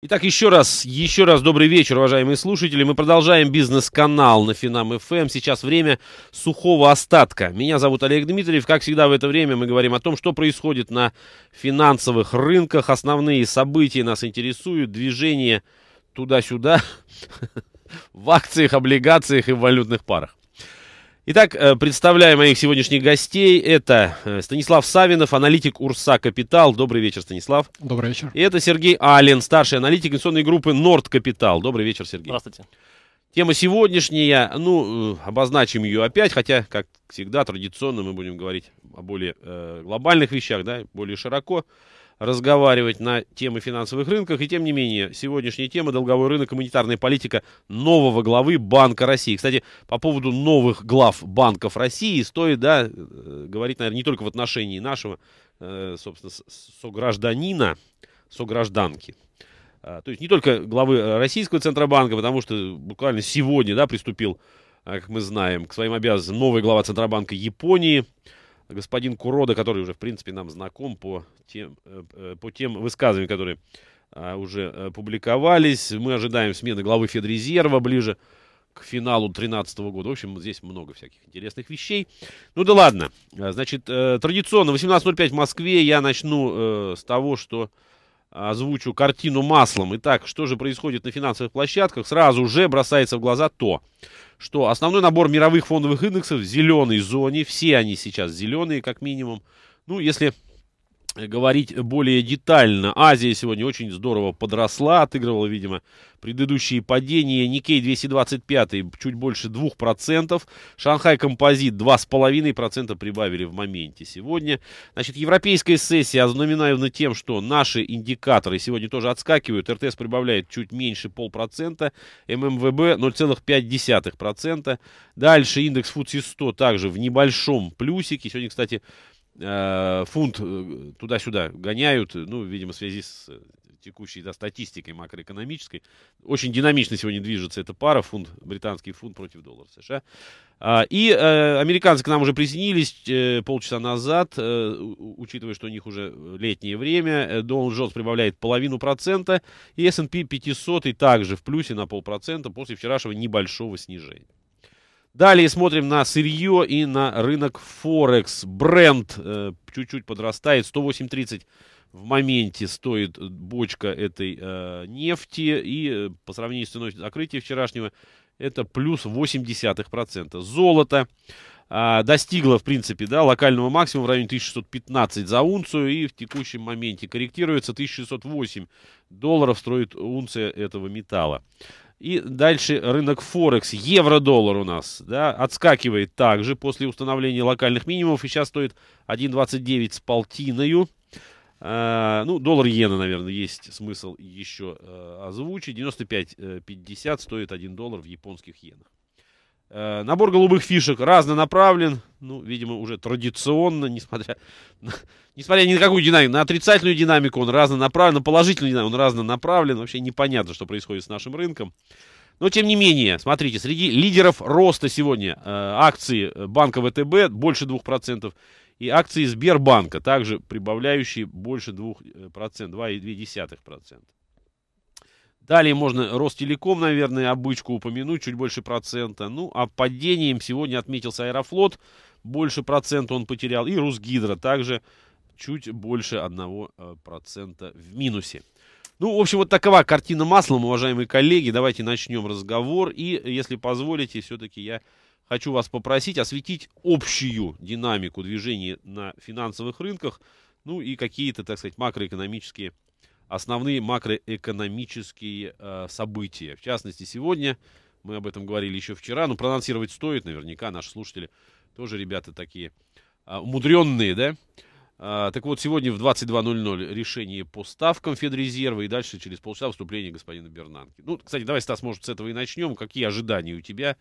Итак, еще раз, еще раз добрый вечер, уважаемые слушатели. Мы продолжаем бизнес-канал на Финам ФМ. Эм. Сейчас время сухого остатка. Меня зовут Олег Дмитриев. Как всегда в это время мы говорим о том, что происходит на финансовых рынках. Основные события нас интересуют. Движение туда-сюда в акциях, облигациях и валютных парах. Итак, э, представляем моих сегодняшних гостей. Это э, Станислав Савинов, аналитик Урса Капитал. Добрый вечер, Станислав. Добрый вечер. И это Сергей Ален, старший аналитик инвестиционной группы Норд Капитал. Добрый вечер, Сергей. Здравствуйте. Тема сегодняшняя, ну, э, обозначим ее опять, хотя, как всегда, традиционно мы будем говорить о более э, глобальных вещах, да, более широко разговаривать на темы финансовых рынков. И тем не менее, сегодняшняя тема – долговой рынок и монетарная политика нового главы Банка России. Кстати, по поводу новых глав банков России стоит да, э, говорить, наверное, не только в отношении нашего, э, собственно, согражданина, согражданки. А, то есть не только главы э, Российского Центробанка, потому что буквально сегодня да, приступил, а, как мы знаем, к своим обязанностям новый глава Центробанка Японии – господин Курода, который уже, в принципе, нам знаком по тем, э, э, по тем высказываниям, которые а, уже э, публиковались. Мы ожидаем смены главы Федрезерва ближе к финалу 2013 года. В общем, здесь много всяких интересных вещей. Ну да ладно. А, значит, традиционно 18.05 в Москве. Я начну с того, что озвучу картину маслом. Итак, что же происходит на финансовых площадках? Сразу же бросается в глаза то, что основной набор мировых фондовых индексов в зеленой зоне, все они сейчас зеленые как минимум, ну если говорить более детально. Азия сегодня очень здорово подросла, отыгрывала, видимо, предыдущие падения. Никей 225 чуть больше 2%. Шанхай Композит 2,5% прибавили в моменте сегодня. Значит, европейская сессия ознаменована тем, что наши индикаторы сегодня тоже отскакивают. РТС прибавляет чуть меньше полпроцента. ММВБ 0,5%. Дальше индекс FTSE 100 также в небольшом плюсике. Сегодня, кстати, э, фунт э, туда-сюда гоняют, э, ну, видимо, в связи с э, текущей да, статистикой макроэкономической. Очень динамично сегодня движется эта пара, фунт, британский фунт против доллара США. А, и американцы к нам уже присоединились полчаса назад, учитывая, что у них уже летнее время. Доллар Джонс прибавляет половину процента, и S&P 500 и также в плюсе на полпроцента после вчерашнего небольшого снижения. Далее смотрим на сырье и на рынок Форекс. Бренд э, чуть-чуть подрастает. 108.30 в моменте стоит э, бочка этой э, нефти. И э, по сравнению с ценой закрытия вчерашнего, это плюс 0,8%. Золото э, достигло, в принципе, да, локального максимума в районе 1615 за унцию. И в текущем моменте корректируется 1608 долларов строит унция этого металла. И дальше рынок Форекс, евро-доллар у нас, да, отскакивает также после установления локальных минимумов. И сейчас стоит 1,29 с полтиною. А, ну, доллар-иена, наверное, есть смысл еще э, озвучить. 95,50 э, стоит 1 доллар в японских иенах. Э, набор голубых фишек разнонаправлен, ну, видимо, уже традиционно, несмотря, несмотря ни на какую динамику, на отрицательную динамику он разнонаправлен, на положительную динамику он разнонаправлен, вообще непонятно, что происходит с нашим рынком. Но, тем не менее, смотрите, среди лидеров роста сегодня э, акции э, банка ВТБ больше 2%, и акции Сбербанка также прибавляющие больше 2%, 2,2%. Э, Далее можно Ростелеком, наверное, обычку упомянуть, чуть больше процента. Ну, а падением сегодня отметился Аэрофлот, больше процента он потерял. И Русгидро также чуть больше 1% э, в минусе. Ну, в общем, вот такова картина маслом, уважаемые коллеги. Давайте начнем разговор. И, если позволите, все-таки я хочу вас попросить осветить общую динамику движения на финансовых рынках, ну и какие-то, так сказать, макроэкономические основные макроэкономические э, события. В частности, сегодня, мы об этом говорили еще вчера, но прононсировать стоит, наверняка наши слушатели тоже ребята такие э, умудренные, да? Э, так вот, сегодня в 22.00 решение по ставкам Федрезерва и дальше через полчаса выступление господина Бернанки. Ну, кстати, давай, Стас, может, с этого и начнем. Какие ожидания у тебя?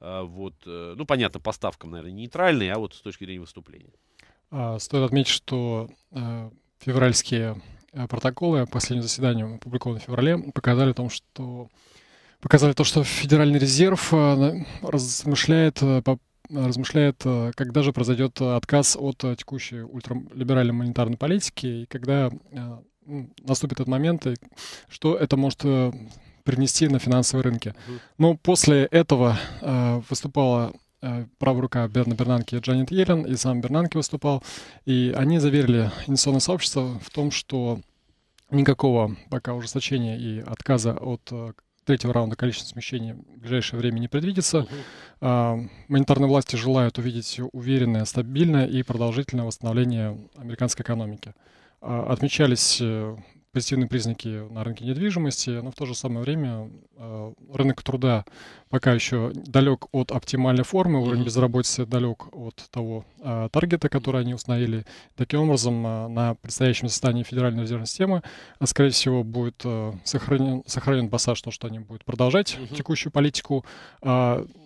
вот, ну, понятно, по ставкам, наверное, нейтральные, а вот с точки зрения выступления. А, стоит отметить, что февральские Э, протоколы последнего заседания, опубликованные в феврале, показали, о том, что, показали то, что Федеральный резерв э, размышляет э, размышляет, когда же произойдет отказ от текущей ультралиберальной монетарной политики, и когда наступит этот момент, и что это может принести на финансовые рынки. Но после этого выступала Э, правая рука Берна Бернанки Джанет Йеллен, и сам Бернанки выступал, и они заверили инвестиционное сообщество в том, что никакого пока ужесточения и отказа от э, третьего раунда количественных смещений в ближайшее время не предвидится. Угу. монетарные власти желают увидеть уверенное, стабильное и продолжительное восстановление американской экономики. А, отмечались э, позитивные признаки на рынке недвижимости, но в то же самое время э, рынок труда пока еще далек от оптимальной формы, уровень безработицы далек от того э, таргета, который они установили. Таким образом, э, на предстоящем состоянии Федеральной резервной системы, скорее всего, будет сохранен, сохранен пассаж, то, что они будут продолжать uh-huh. текущую политику.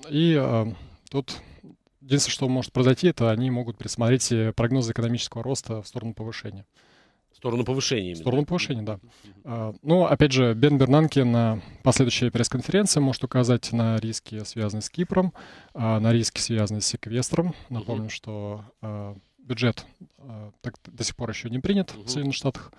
И тут единственное, что может произойти, это они могут присмотреть прогнозы экономического роста в сторону повышения сторону повышения. Именно. сторону повышения, да. А, Но, ну, опять же, Бен Бернанке на последующей пресс-конференции может указать на риски, связанные с Кипром, а, на риски, связанные с секвестром. Напомню, uh-huh. что а, бюджет так, до сих пор еще не принят uh-huh. в Соединенных Штатах.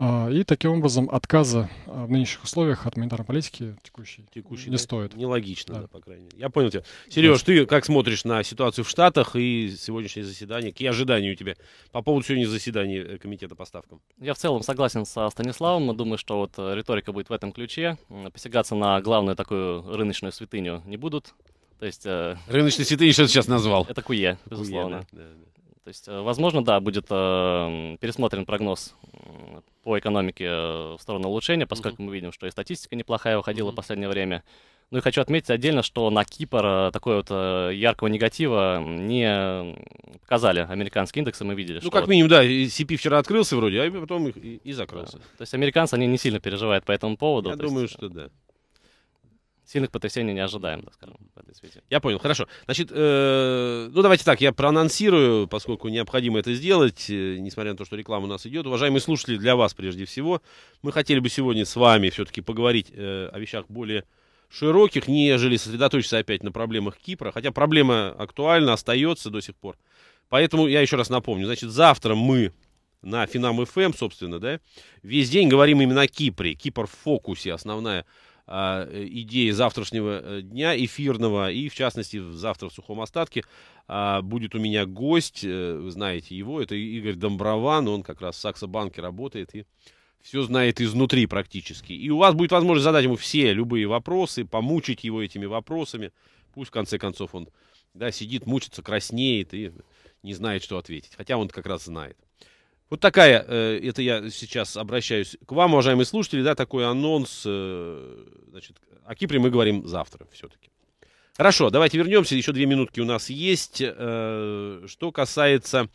А, и таким образом отказа а, в нынешних условиях от монетарной политики текущей, текущей не да, стоит. Нелогично, да. Да, по крайней мере. Я понял тебя. Сереж, ты как смотришь на ситуацию в Штатах и сегодняшнее заседание? Какие ожидания у тебя по поводу сегодняшнего заседания э, Комитета по ставкам? Я в целом согласен со Станиславом. Думаю, что вот э, риторика будет в этом ключе. Посягаться на главную такую рыночную святыню не будут. То есть... Э, Рыночный святынь, что ты сейчас назвал? Это куе, безусловно. Куе, да, да, да. То есть, э, возможно, да, будет э, пересмотрен прогноз по экономике э, в сторону улучшения, поскольку uh-huh. мы видим, что и статистика неплохая уходила uh-huh. в последнее время. Ну и хочу отметить отдельно, что на Кипр такой вот яркого негатива не показали американские индексы, мы видели. Ну, как вот... минимум, да, CP вчера открылся вроде, а потом и, и закрылся. Да. То есть американцы, они не сильно переживают по этому поводу. Я думаю, есть... что да сильных потрясений не ожидаем, так скажем, в этой связи. Я понял, хорошо. Значит, э, ну давайте так, я проанонсирую, поскольку необходимо это сделать, э, несмотря на то, что реклама у нас идет. Уважаемые слушатели, для вас прежде всего, мы хотели бы сегодня с вами все-таки поговорить э, о вещах более широких, нежели сосредоточиться опять на проблемах Кипра, хотя проблема актуальна, остается до сих пор. Поэтому я еще раз напомню, значит, завтра мы на Финам ФМ, эм, собственно, да, весь день говорим именно о Кипре. Кипр в фокусе, основная а, э, идеи завтрашнего э, дня эфирного, и в частности завтра в сухом остатке а, будет у меня гость, э, вы знаете его, это Игорь Домброван, он как раз в Саксобанке работает и все знает изнутри практически. И у вас будет возможность задать ему все любые вопросы, помучить его этими вопросами. Пусть в конце концов он да, сидит, мучится, краснеет и не знает, что ответить. Хотя он как раз знает. Вот такая, э, это я сейчас обращаюсь к вам, уважаемые слушатели, да, такой анонс. Э, значит, о Кипре мы говорим завтра все-таки. Хорошо, давайте вернемся, еще две минутки у нас есть. Э, что касается,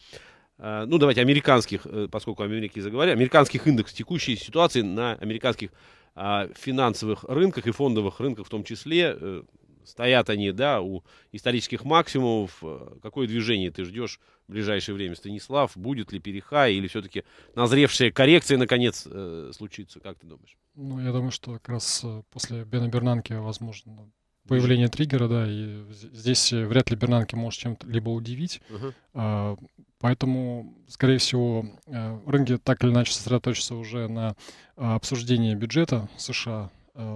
э, ну давайте американских, поскольку о Америке заговорили, американских индекс текущей ситуации на американских а, финансовых рынках и фондовых рынках в том числе, стоят они, да, у исторических максимумов. Э, какое движение ты ждешь в ближайшее время, Станислав? Будет ли перехай или все-таки назревшая коррекция, наконец, э, случится? Как ты думаешь? Ну, я думаю, что как раз э, после Бена Бернанки, возможно, появление триггера, да, и здесь вряд ли Бернанки может чем-то либо удивить. Uh-huh. А, поэтому, скорее всего, рынки так или иначе сосредоточатся уже на а, обсуждении бюджета США,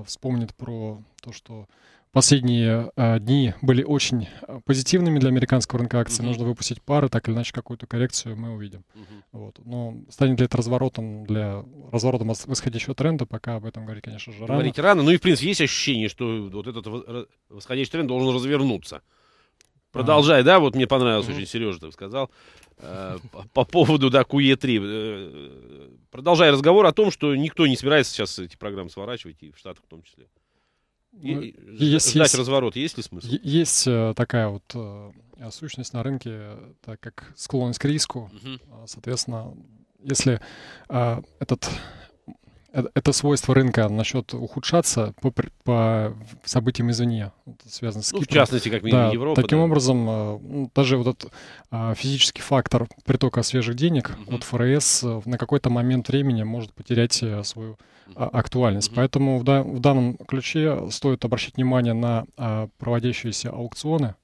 вспомнит про то, что последние э, дни были очень э, позитивными для американского рынка акций. Mm-hmm. Нужно выпустить пары, так или иначе какую-то коррекцию мы увидим. Mm-hmm. Вот. Но станет ли это разворотом для разворотом восходящего тренда, пока об этом говорить, конечно же, рано. Говорить рано. Ну и, в принципе, есть ощущение, что вот этот восходящий тренд должен развернуться. Продолжай, да, вот мне понравилось mm-hmm. очень, Сережа так сказал, э, по, по поводу, да, QE3. Э, продолжай разговор о том, что никто не собирается сейчас эти программы сворачивать, и в Штатах в том числе. Ну, и, есть, есть, разворот есть ли смысл? Есть э, такая вот э, сущность на рынке, так как склонность к риску, угу. соответственно, если а, э, этот это свойство рынка насчет ухудшаться по, по событиям извне, связано с ну, Кипром. в частности, как минимум, да, Европа. Таким да. образом, э, ну, даже вот этот а, физический фактор притока свежих денег угу. от ФРС на какой-то момент времени может потерять свою а, актуальность. Mm-hmm. Поэтому в, да, в данном ключе стоит обращать внимание на а, проводящиеся аукционы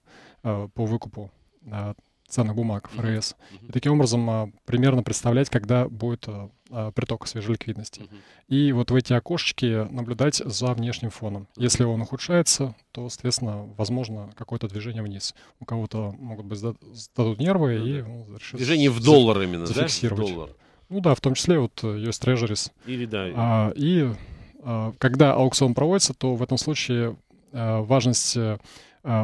а, по выкупу а, ценных бумаг ФРС. Mm-hmm. И таким образом а, примерно представлять, когда будет а, а, приток свежей ликвидности. Mm-hmm. И вот в эти окошечки наблюдать за внешним фоном. Если он ухудшается, то, соответственно, возможно какое-то движение вниз. У кого-то могут быть сдадут нервы и ну, ну Движение в доллар именно, да? В ну да, в том числе вот э, US Treasuries. Или да. А, и а, когда аукцион проводится, то в этом случае а, важность а,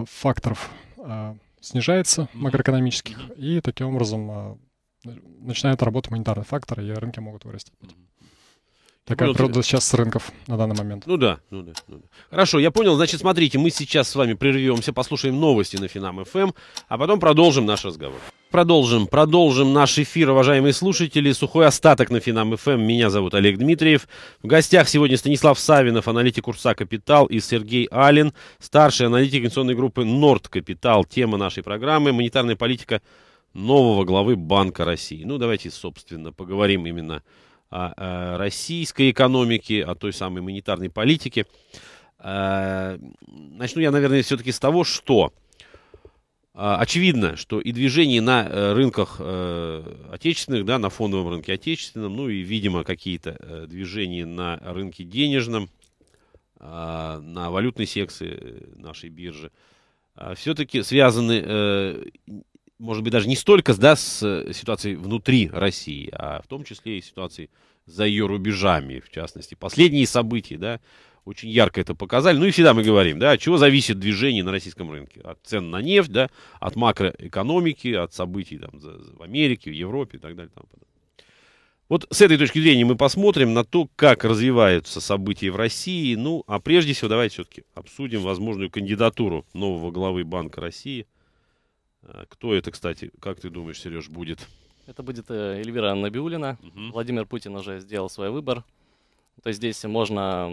факторов а, снижается макроэкономических, mm-hmm. и таким образом а, начинает работать монетарный фактор, и рынки могут вырасти. Mm-hmm. Такая понял, правда сейчас с рынков на данный момент. Ну да, ну да, ну да. Хорошо, я понял. Значит, смотрите, мы сейчас с вами прервемся, послушаем новости на Финам ФМ, эм, а потом продолжим наш разговор. Продолжим, продолжим наш эфир, уважаемые слушатели. Сухой остаток на Финам ФМ. Эм. Меня зовут Олег Дмитриев. В гостях сегодня Станислав Савинов, аналитик курса Капитал, и Сергей Алин, старший аналитик инвестиционной группы Норд Капитал. Тема нашей программы «Монетарная политика нового главы Банка России». Ну, давайте, собственно, поговорим именно о о, российской экономики, о той самой монетарной политике. Э, начну я, наверное, все-таки с того, что э, очевидно, что и движение на э, рынках отечественных, да, на фондовом рынке отечественном, ну и, видимо, какие-то движения на рынке денежном, на валютной секции нашей биржи, все-таки связаны может быть, даже не столько да, с э, ситуацией внутри России, а в том числе и ситуацией за ее рубежами, в частности. Последние события, да, очень ярко это показали. Ну и всегда мы говорим, да, от чего зависит движение на российском рынке? От цен на нефть, да, от макроэкономики, от событий там в Америке, в Европе и так далее. Там. Вот с этой точки зрения мы посмотрим на то, как развиваются события в России. Ну, а прежде всего давайте все-таки обсудим возможную кандидатуру нового главы Банка России – Э, кто это, кстати, как ты думаешь, Сереж, будет? Это будет э, Эльвира Набиулина. Угу. Владимир Путин уже сделал свой выбор. То есть здесь можно,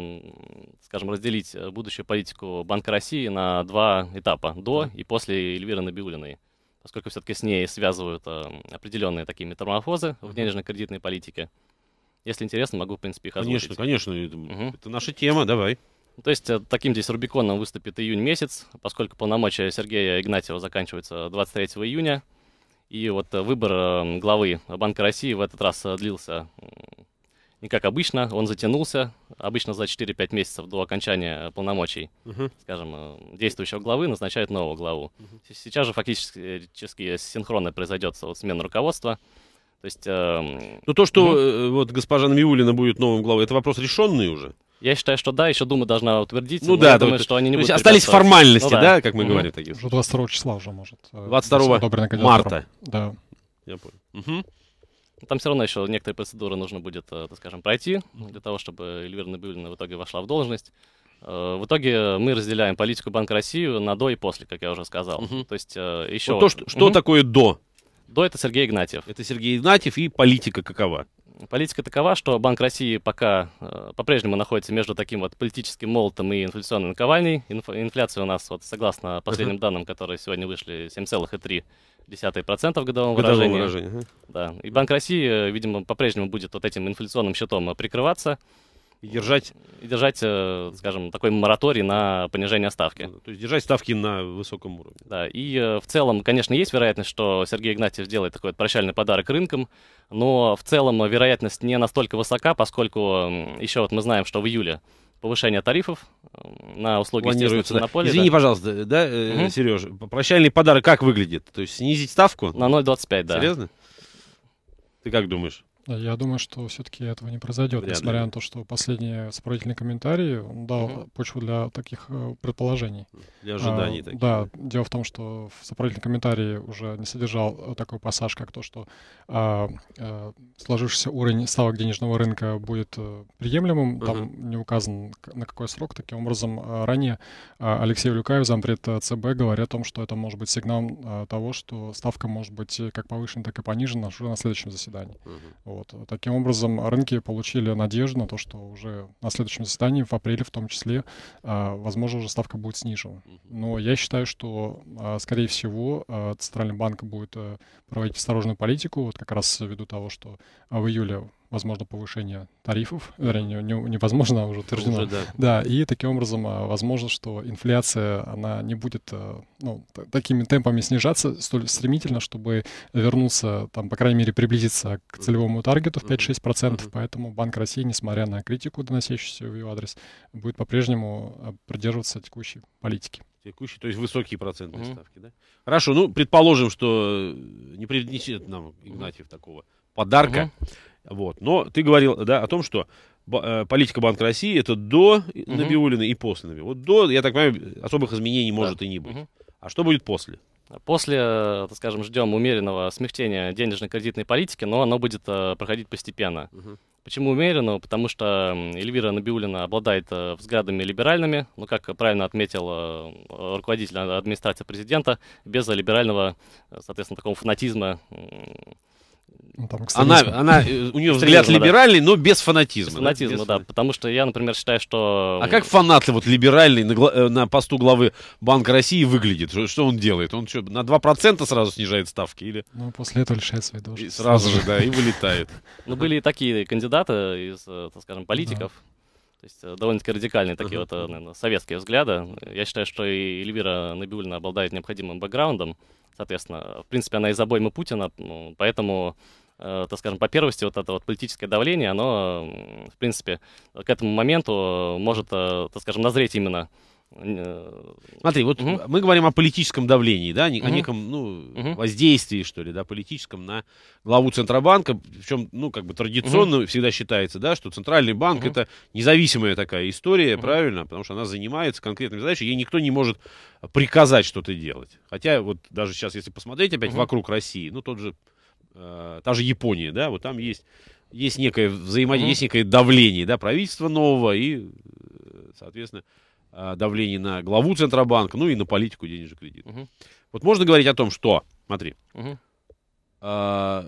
скажем, разделить э, будущую политику Банка России на два этапа, до и после Эльвиры Набиулиной, поскольку все-таки с ней связывают определенные такие метаморфозы в денежно-кредитной политике. Если интересно, могу, в принципе, их озвучить. Конечно, конечно, угу. это наша тема, давай. Ну, то есть э, таким здесь Рубиконом выступит июнь месяц, поскольку полномочия Сергея Игнатьева заканчиваются 23 июня. И вот э, выбор эм, главы Банка России в этот раз э, длился не как обычно, он затянулся, обычно за 4-5 месяцев до окончания полномочий, uh-huh. скажем, действующего главы назначают нового главу. Uh-huh. Сейчас же фактически синхронно произойдет вот смена руководства. То есть, э, ну то, что Uh-huh. вот госпожа Навиулина будет новым главой, это вопрос решенный уже? Я считаю, что да, еще Дума должна утвердить. Ну да, думаю, что они не будут. Остались формальности, ну да, как мы говорим такие. Уже 22 числа уже может. 22 э, марта. Да. Я понял. Ну, там все равно еще некоторые процедуры нужно будет, э, так скажем, пройти для того, чтобы Эльвира Набиулина в итоге вошла в должность. Э, в итоге мы разделяем политику Банка России на до и после, как я уже сказал. Угу. То есть еще... Вот то, что, угу. что такое до? До это Сергей Игнатьев. Это Сергей Игнатьев и политика какова? политика такова, что Банк России пока э, по-прежнему находится между таким вот политическим молотом и инфляционной наковальней. Инф, инфляция у нас, вот, согласно последним uh-huh. данным, которые сегодня вышли, 7,3% в годовом, годовом выражении. выражении uh-huh. да. И Банк России, э, видимо, по-прежнему будет вот этим инфляционным счетом прикрываться. И держать... И держать, э, скажем, такой мораторий на понижение ставки. Ну то есть держать ставки на высоком уровне. Да, и э, в целом, конечно, есть вероятность, что Сергей Игнатьев сделает такой прощальный подарок рынкам, но в целом вероятность не настолько высока, поскольку еще вот мы знаем, что в июле повышение тарифов на услуги естественного монополии. Извини, да. пожалуйста, да, угу. Э, Сереж, прощальный подарок как выглядит? То есть снизить ставку? На 0,25, да. Серьезно? Ты как думаешь? Я думаю, что все-таки этого не произойдет, Вряд несмотря ли. на то, что последний сопроводительный комментарий дал угу. почву для таких э, предположений. Для ожиданий а, таких. Да, дело в том, что в справительный комментарий уже не содержал э, такой пассаж, как то, что а, а, сложившийся уровень ставок денежного рынка будет приемлемым. Угу. Там не указан, на какой срок. Таким образом, ранее Алексей Люкаев, зампред ЦБ, говорит о том, что это может быть сигналом того, что ставка может быть как повышена, так и понижена уже на следующем заседании. Угу. Вот. Таким образом, рынки получили надежду на то, что уже на следующем заседании, в апреле в том числе, а, возможно, уже ставка будет снижена. Но я считаю, что, а, скорее всего, а, Центральный банк будет э, проводить осторожную политику, вот как раз ввиду того, что в июле возможно повышение тарифов, вернее, не, невозможно, а уже утверждено. Уже, да. да, и таким образом а, возможно, что инфляция, она не будет э, ну, такими темпами снижаться столь стремительно, чтобы вернуться, там, по крайней мере, приблизиться к целевому таргету в 5-6%, mm-hmm. поэтому Банк России, несмотря на критику, доносящуюся в ее адрес, будет по-прежнему а, придерживаться текущей политики текущие, то есть высокие процентные угу. ставки, да? Хорошо, ну, предположим, что э, не принесет нам Игнатьев угу. такого подарка. Угу. Вот. Но ты говорил да, о том, что э, политика Банка России это до угу. Набиулина и после Набиулина. Вот до, я так понимаю, особых изменений да. может и не быть. Угу. А что будет после? После, э, скажем, ждем умеренного смягчения денежно-кредитной политики, но оно будет э, проходить постепенно. Угу. Почему умеренного? Потому что Эльвира Набиулина обладает взглядами либеральными, ну, как правильно отметил руководитель администрации президента, без либерального, соответственно, такого фанатизма ну, там, она, она, э, у нее взгляд либеральный, да. но без фанатизма. Без фанатизма, да, потому что я, например, считаю, что... А как фанаты вот либеральный на, э, на посту главы Банка России выглядит? Что, что он делает? Он что, на 2% сразу снижает ставки или... Ну, после этого лишает свои должности. сразу же, да, и вылетает. Ну, были и такие кандидаты из, э, так скажем, политиков. То есть довольно-таки радикальные такие вот, наверное, советские взгляды. Я считаю, что и Эльвира Набиульна обладает необходимым бэкграундом соответственно, в принципе, она из обоймы Путина, ну, поэтому э, так скажем, по первости вот это вот политическое давление, оно, в принципе, к этому моменту может, э, так скажем, назреть именно Э, Смотри, вот угу. мы говорим о политическом давлении, да, о неком ну, угу. воздействии, что ли, да, политическом на главу Центробанка, в чем, ну, как бы традиционно угу. всегда считается, да, что Центральный банк угу. это независимая такая история, угу. правильно, потому что она занимается конкретными задачами, ей никто не может приказать что-то делать. Хотя вот даже сейчас, если посмотреть опять угу. вокруг России, ну, тот же, э, та же Япония, да, вот там есть, есть некое взаимодействие, угу. есть некое давление, да, правительство нового и, э, соответственно, Э, давление на главу Центробанка, ну и на политику денежных кредитов. Угу. Вот можно говорить о том, что, смотри, угу. а,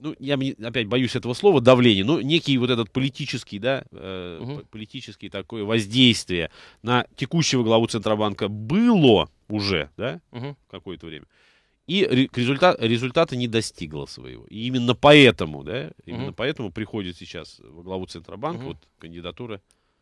ну, я опять боюсь этого слова, давление, но ну, некий вот этот политический, да, угу. политический такое воздействие на текущего главу Центробанка было уже, да, угу. какое-то время. И результат, результата не достигла своего. И именно поэтому, да, именно угу. поэтому приходит сейчас во главу Центробанка угу. вот кандидатура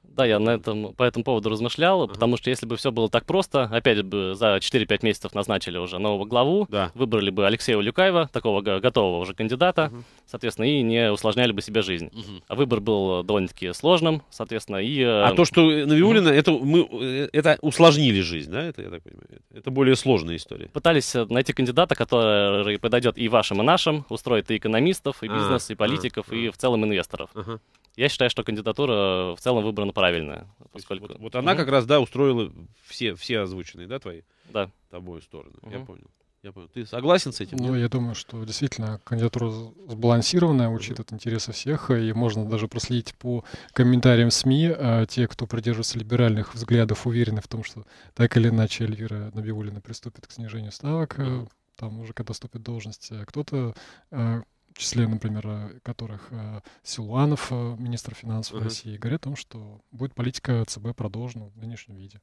да, я на этом, по этому поводу размышлял, uh-huh. потому что если бы все было так просто, опять бы за 4-5 месяцев назначили уже нового главу, да. выбрали бы Алексея Улюкаева, такого готового уже кандидата, uh-huh. соответственно, и не усложняли бы себе жизнь. Uh-huh. А выбор был довольно-таки сложным, соответственно, и... Э, а то, что Навиулина, uh-huh. это мы э, это усложнили жизнь, да, это, я так понимаю? Это более сложная история. Пытались э, найти кандидата, который подойдет и вашим, и нашим, устроит и экономистов, и а, бизнес, uh-huh. и а, политиков, uh-huh. и в целом инвесторов. Uh-huh. Я считаю, что кандидатура в целом выбрана правильная. Поскольку... Вот, вот она угу. как раз, да, устроила все, все озвученные, да, твои? Да. Тобой стороны. Угу. Я понял. Я понял. Ты согласен с этим? Ну, нет? я думаю, что действительно кандидатура сбалансированная, учитывает интересы всех, и можно даже проследить по комментариям СМИ. А, те, кто придерживается либеральных взглядов, уверены в том, что так или иначе Эльвира Набиулина приступит к снижению ставок. Mm-hmm. Там уже когда ступит должность а кто-то, а, в числе, например, э, которых э, Силуанов, э, министр финансов uh-huh. России, говорят о том, что будет политика ЦБ продолжена в нынешнем виде.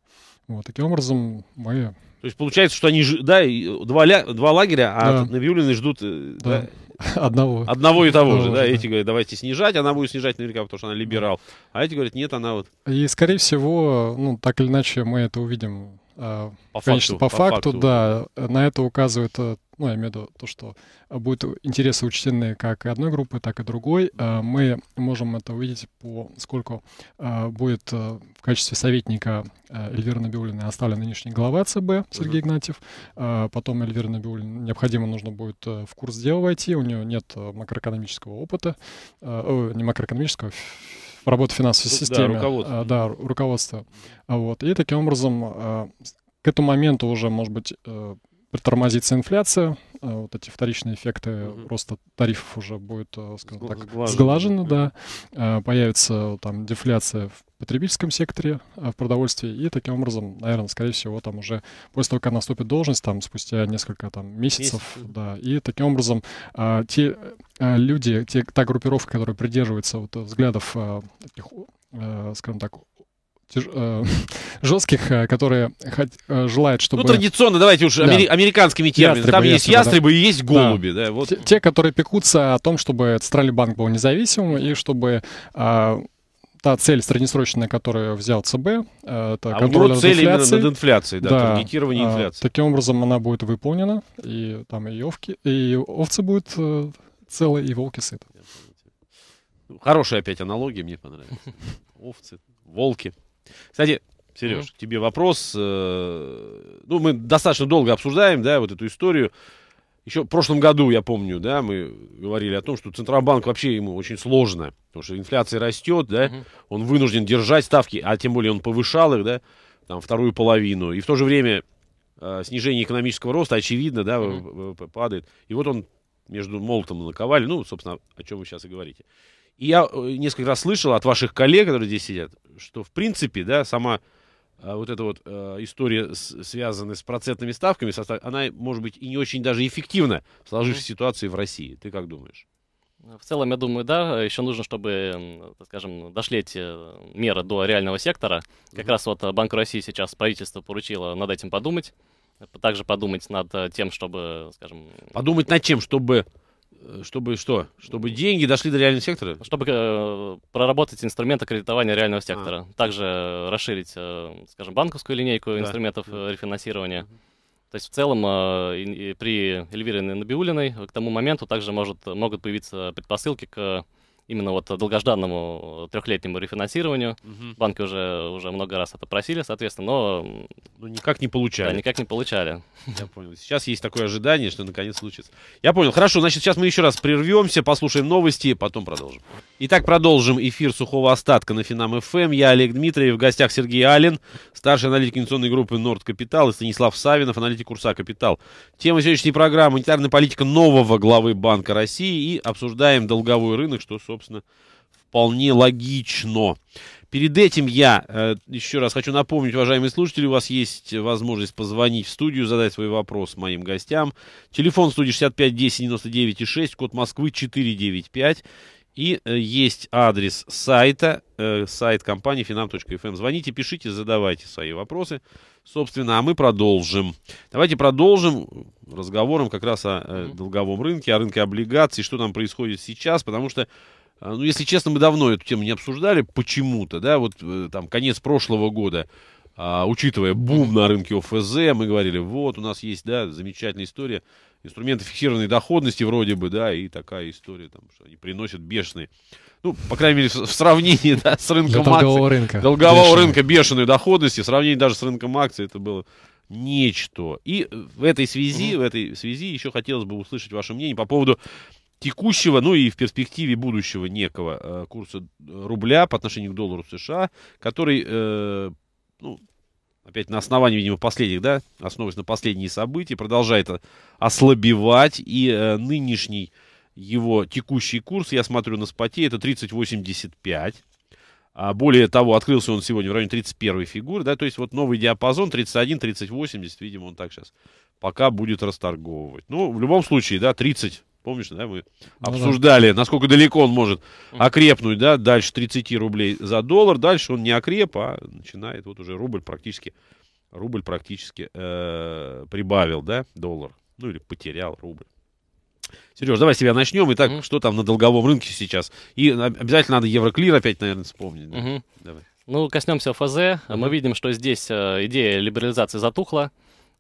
Вот, таким образом, мы... То есть получается, что они, ж, да, два, ля... два лагеря, а да. объявленные ждут... Да. Да, одного. Одного и того, того же, же, да. Эти говорят, давайте снижать, она будет снижать наверняка, потому что она либерал. А эти говорят, нет, она вот... И, скорее всего, ну, так или иначе, мы это увидим по конечно, факту, по, по факту, да. На это указывает ну, я имею в виду то, что э, будут интересы учтены как и одной группы, так и другой. Э, мы можем это увидеть по сколько э, будет в качестве советника Эльвира Набиулина оставлен нынешний глава ЦБ Сергей uh Игнатьев. Потом Эльвира Набиулина необходимо нужно будет в курс дела войти. У нее нет макроэкономического опыта, не макроэкономического, работы в финансовой системе. Да, руководство. Да, руководство. Вот. И таким образом к этому моменту уже, может быть, притормозится инфляция, а вот эти вторичные эффекты угу. роста тарифов уже будет, э, скажем так, сглажены, сглажено да. да. А, появится там дефляция в потребительском секторе, а, в продовольствии, и таким образом, наверное, скорее всего, там уже после того, как наступит должность, там спустя несколько там месяцев, Месяц. да, и таким образом те люди, те, та группировка, которая придерживается вот э, взглядов таких э, скажем так, Э, жестких, э, которые э, желают, ну, чтобы... Ну, традиционно, давайте уж да. американскими терминами. Ястребы, Там есть ястребы да. и есть голуби. Да. Да, вот. те, те, которые пекутся о том, чтобы Центральный банк был независимым и чтобы а, та цель среднесрочная, которую взял ЦБ, это а контроль над инфляцией. над инфляцией, да, да таргетирование а, инфляции. Таким образом, она будет выполнена, и там и, овки, и овцы будут целые и волки сыты. Хорошая опять аналогия, мне понравилась. Овцы, волки. Кстати, Сереж, mm-hmm. тебе вопрос. Э, ну, мы достаточно долго обсуждаем, да, вот эту историю. Еще в прошлом году, я помню, да, мы говорили о том, что Центробанк вообще ему очень сложно, потому что инфляция растет, да, угу. он вынужден держать ставки, а тем более он повышал их, да, там вторую половину. И в то же время э, снижение экономического роста, очевидно, да, угу. падает. И вот он между молотом и наковали, ну, собственно, о чем вы сейчас и говорите я э, несколько раз слышал от ваших коллег, которые здесь сидят, что, в принципе, да, сама э, вот эта вот э, история, с, связанная с процентными ставками, со, она, может быть, и не очень даже эффективна в сложившейся ситуации в России. Ты как думаешь? В целом, я думаю, да. Еще нужно, чтобы, скажем, дошли эти э, меры до реального сектора. Как mm-hmm. раз вот Банк России сейчас правительство поручило над этим подумать. Также подумать над тем, чтобы, скажем... Подумать над чем? Чтобы Э, чтобы что? Чтобы деньги дошли до реального сектора? Чтобы э, проработать инструменты кредитования реального а. сектора. А. Также э, расширить, э, скажем, банковскую линейку да. инструментов да. Э, рефинансирования. Угу. То есть в целом э, и, и при Эльвире Набиулиной к тому моменту также может, могут появиться предпосылки к именно вот долгожданному э, трехлетнему рефинансированию. Угу. Банки уже, уже много раз это просили, соответственно, но... Ну, никак не получали. Да, никак не получали. Я понял. Сейчас есть такое ожидание, что наконец случится. Я понял. Хорошо, значит, сейчас мы еще раз прервемся, послушаем новости, потом продолжим. Итак, продолжим эфир сухого остатка на Финам ФМ. Я Олег Дмитриев, в гостях Сергей Алин, старший аналитик инвестиционной группы Норд Капитал и Станислав Савинов, аналитик курса Капитал. Тема сегодняшней программы – монетарная политика нового главы Банка России и обсуждаем долговой рынок, что, собственно, собственно, вполне логично. Перед этим я э, еще раз хочу напомнить, уважаемые слушатели, у вас есть возможность позвонить в студию, задать свой вопрос моим гостям. Телефон студии 65 10 99 и 6, код Москвы 495. И э, есть адрес сайта, э, сайт компании finam.fm. Эм. Звоните, пишите, задавайте свои вопросы. Собственно, а мы продолжим. Давайте продолжим разговором как раз о э, долговом рынке, о рынке облигаций, что там происходит сейчас, потому что а, ну, если честно, мы давно эту тему не обсуждали почему-то, да, вот э, там конец прошлого года, а, учитывая бум на рынке ОФЗ, мы говорили, вот, у нас есть, да, замечательная история, инструменты фиксированной доходности вроде бы, да, и такая история, там, что они приносят бешеные, ну, по крайней мере, в сравнении, да, с рынком долгового акций. рынка. Долгового бешеные. рынка бешеные доходности, в сравнении даже с рынком акций это было нечто. И в этой связи, mm-hmm. в этой связи еще хотелось бы услышать ваше мнение по поводу текущего, ну и в перспективе будущего некого э, курса э, рубля по отношению к доллару США, который, э, ну, опять на основании, видимо, последних, да, основываясь на последние события, продолжает ослабевать, и нынешний его текущий курс, я смотрю на споте, это 30,85. А более того, открылся он сегодня в районе 31 фигуры, да, то есть вот новый диапазон 31, 30, видимо, он так сейчас пока будет расторговывать. Ну, в любом случае, да, 30 Помнишь, да, мы ну, обсуждали, да. насколько далеко он может окрепнуть, да, дальше 30 рублей за доллар, дальше он не окреп, а начинает вот уже рубль практически, рубль практически э, прибавил, да, доллар, ну или потерял рубль. Сереж, давай себя начнем. Итак, mm что там на долговом рынке сейчас? И обязательно надо Евроклир опять, наверное, вспомнить. Да? mm Давай. Ну, коснемся ФЗ. mm Мы видим, что здесь э, идея либерализации затухла. mm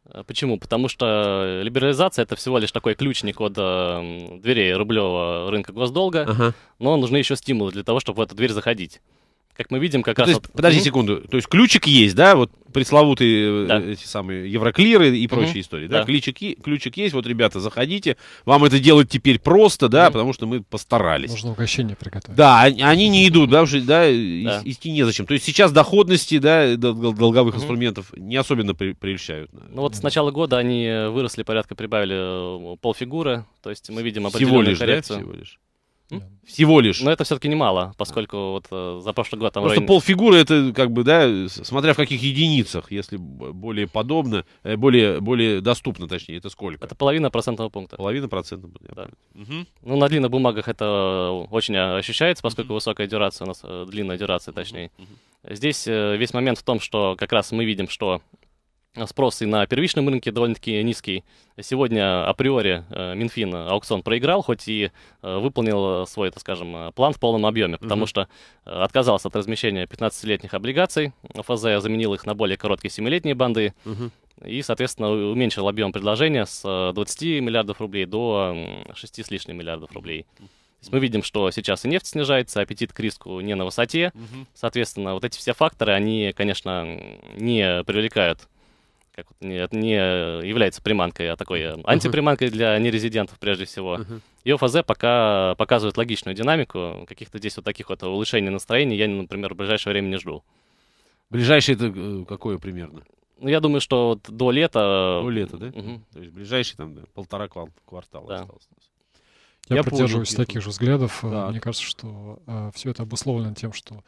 Э, почему? Потому что либерализация это всего лишь такой ключник от э, дверей рублевого рынка госдолга, ага. но нужны еще стимулы для того, чтобы в эту дверь заходить как мы видим, как ну, раз... Есть, вот... Подожди секунду, то есть ключик есть, да, вот пресловутые э, да. эти самые евроклиры и прочие угу. истории, да, да. Ключик, ключик есть, вот, ребята, заходите, вам это делать теперь просто, да, угу. потому что мы постарались. Нужно угощение приготовить. Да, они, они не идут, да, уже, да, да. идти незачем. То есть сейчас доходности, да, долговых угу. инструментов не особенно при, прельщают. Ну вот с начала года они выросли порядка, прибавили э, полфигуры, то есть мы видим определенную всего лишь, коррекцию. Да, всего лишь. Всего лишь. Но это все-таки немало, поскольку вот э, за прошлый год там... Просто районе... полфигуры это как бы, да, смотря в каких единицах, если более подобно, э, более, более доступно, точнее, это сколько? Это половина процентного пункта. Половина процентного пункта. Да. Угу. Ну, на длинных бумагах это э, очень а, ощущается, поскольку угу. высокая дюрация у нас, э, длинная дюрация, точнее. Угу. Здесь э, весь момент в том, что как раз мы видим, что спрос и на первичном рынке довольно-таки низкий. Сегодня априори э, Минфин аукцион проиграл, хоть и э, выполнил э, свой, так скажем, план в полном объеме, потому угу. что отказался от размещения 15-летних облигаций, ФЗ заменил их на более короткие 7-летние банды, угу. и, соответственно, уменьшил объем предложения с 20 миллиардов рублей до 6 с лишним миллиардов рублей. То есть мы видим, что сейчас и нефть снижается, аппетит к риску не на высоте. Угу. Соответственно, вот эти все факторы, они, конечно, не привлекают как вот, не, не является приманкой, а такой антиприманкой для нерезидентов прежде всего. uh И ОФЗ пока показывает логичную динамику. Каких-то здесь вот таких вот улучшений настроений я, например, в ближайшее время не жду. Ближайшее это э, какое примерно? Ну, я думаю, что вот до лета... До лета, да? Угу. То есть ближайшие там да, полтора квартала да. осталось. Я, я придерживаюсь таких же взглядов. Да, э, Мне кажется, что э, все это обусловлено тем, что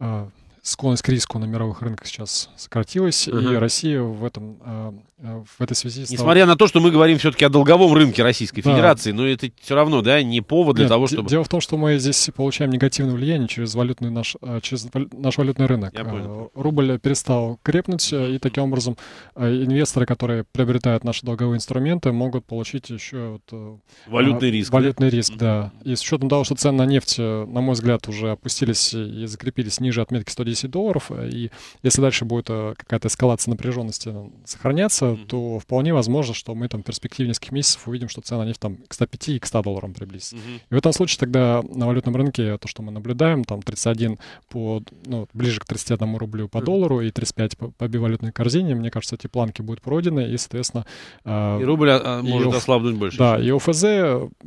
э, склонность к риску на мировых рынках сейчас сократилась, угу. и Россия в этом э, э, в этой связи стала... Несмотря на то, что мы говорим все-таки о долговом рынке Российской да. Федерации, но это все равно, да, не повод для того, чтобы... Дело в том, что мы здесь получаем негативное влияние через, валютный наш, э, через наш валютный рынок. Я понял. Рубль перестал крепнуть, и таким образом инвесторы, которые приобретают наши долговые инструменты, могут получить еще... Вот, валютный риск. Валютный да? риск, да. И с учетом того, что цены на нефть, на мой взгляд, уже опустились и закрепились ниже отметки 110 10 долларов, э, и если дальше будет э, какая-то эскалация напряженности э, сохраняться, mm-hmm. то вполне возможно, что мы там в перспективе нескольких месяцев увидим, что цена на нефть там к 105 и к 100 долларам приблизится. Mm-hmm. И в этом случае тогда на валютном рынке то, что мы наблюдаем, там 31 по, ну, ближе к 31 рублю по mm-hmm. доллару и 35 по, по бивалютной корзине, мне кажется, эти планки будут пройдены, и, соответственно... и рубль э, может и, ослабнуть больше. Да, и ОФЗ